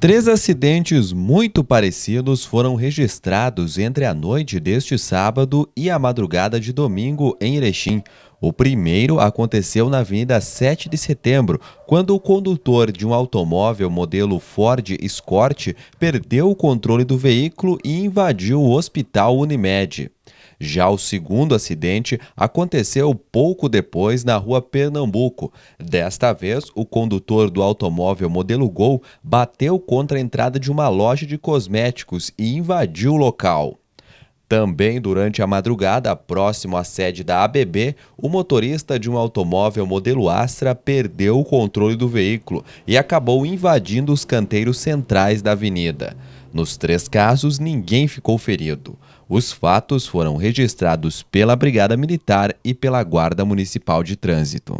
Três acidentes muito parecidos foram registrados entre a noite deste sábado e a madrugada de domingo em Erechim. O primeiro aconteceu na Avenida 7 de Setembro, quando o condutor de um automóvel modelo Ford Escort perdeu o controle do veículo e invadiu o Hospital Unimed. Já o segundo acidente aconteceu pouco depois na rua Pernambuco. Desta vez, o condutor do automóvel modelo Gol bateu contra a entrada de uma loja de cosméticos e invadiu o local. Também durante a madrugada, próximo à sede da ABB, o motorista de um automóvel modelo Astra perdeu o controle do veículo e acabou invadindo os canteiros centrais da avenida. Nos três casos, ninguém ficou ferido. Os fatos foram registrados pela Brigada Militar e pela Guarda Municipal de Trânsito.